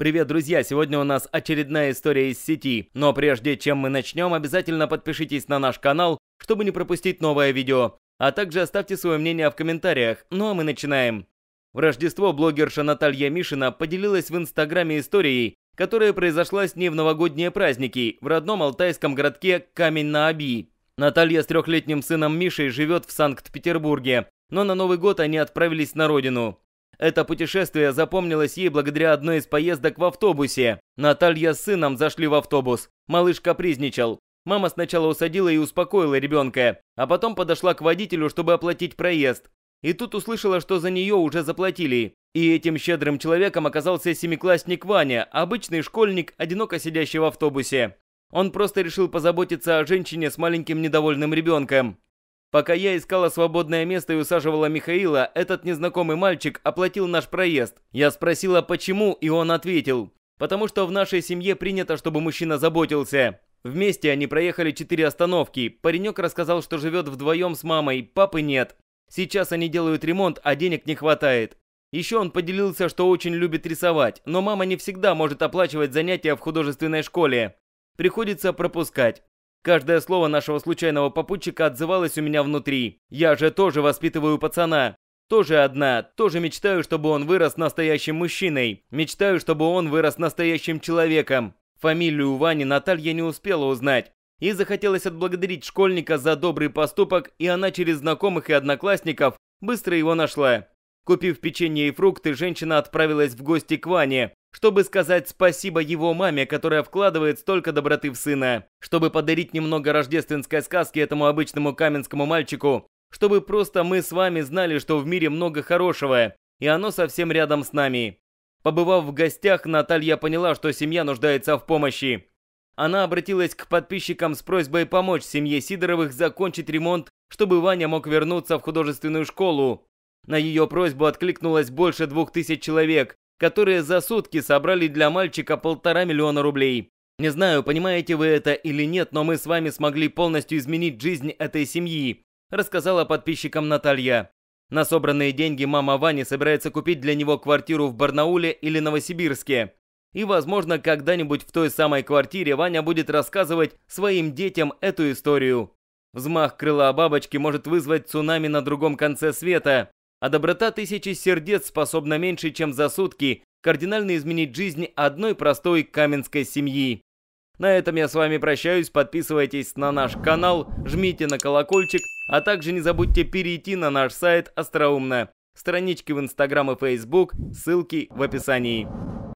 Привет, друзья! Сегодня у нас очередная история из сети. Но прежде чем мы начнем, обязательно подпишитесь на наш канал, чтобы не пропустить новое видео. А также оставьте свое мнение в комментариях. Ну а мы начинаем. В Рождество блогерша Наталья Мишина поделилась в Инстаграме историей, которая произошла с ней в новогодние праздники в родном алтайском городке Камень-на-Оби. Наталья с трехлетним сыном Мишей живет в Санкт-Петербурге, но на Новый год они отправились на родину. Это путешествие запомнилось ей благодаря одной из поездок в автобусе. Наталья с сыном зашли в автобус. Малыш капризничал. Мама сначала усадила и успокоила ребенка, а потом подошла к водителю, чтобы оплатить проезд. И тут услышала, что за нее уже заплатили. И этим щедрым человеком оказался семиклассник Ваня, обычный школьник, одиноко сидящий в автобусе. Он просто решил позаботиться о женщине с маленьким недовольным ребенком. Пока я искала свободное место и усаживала Михаила, этот незнакомый мальчик оплатил наш проезд. Я спросила, почему, и он ответил. «Потому что в нашей семье принято, чтобы мужчина заботился». Вместе они проехали четыре остановки. Паренек рассказал, что живет вдвоем с мамой, папы нет. Сейчас они делают ремонт, а денег не хватает. Еще он поделился, что очень любит рисовать, но мама не всегда может оплачивать занятия в художественной школе. Приходится пропускать. Каждое слово нашего случайного попутчика отзывалось у меня внутри. Я же тоже воспитываю пацана. Тоже одна, тоже мечтаю, чтобы он вырос настоящим мужчиной. Мечтаю, чтобы он вырос настоящим человеком. Фамилию Вани Наталья не успела узнать. И захотелось отблагодарить школьника за добрый поступок, и она через знакомых и одноклассников быстро его нашла. Купив печенье и фрукты, женщина отправилась в гости к Ване, чтобы сказать спасибо его маме, которая вкладывает столько доброты в сына, чтобы подарить немного рождественской сказки этому обычному каменскому мальчику, чтобы просто мы с вами знали, что в мире много хорошего, и оно совсем рядом с нами. Побывав в гостях, Наталья поняла, что семья нуждается в помощи. Она обратилась к подписчикам с просьбой помочь семье Сидоровых закончить ремонт, чтобы Ваня мог вернуться в художественную школу. На ее просьбу откликнулось больше двух тысяч человек, которые за сутки собрали для мальчика полтора миллиона рублей. Не знаю, понимаете вы это или нет, но мы с вами смогли полностью изменить жизнь этой семьи, рассказала подписчикам Наталья. На собранные деньги мама Вани собирается купить для него квартиру в Барнауле или Новосибирске. И, возможно, когда-нибудь в той самой квартире Ваня будет рассказывать своим детям эту историю. Взмах крыла бабочки может вызвать цунами на другом конце света. А доброта тысячи сердец способна меньше, чем за сутки, кардинально изменить жизнь одной простой каменской семьи. На этом я с вами прощаюсь, подписывайтесь на наш канал, жмите на колокольчик, а также не забудьте перейти на наш сайт «Остроумно». Странички в Инстаграм и Фейсбук, ссылки в описании.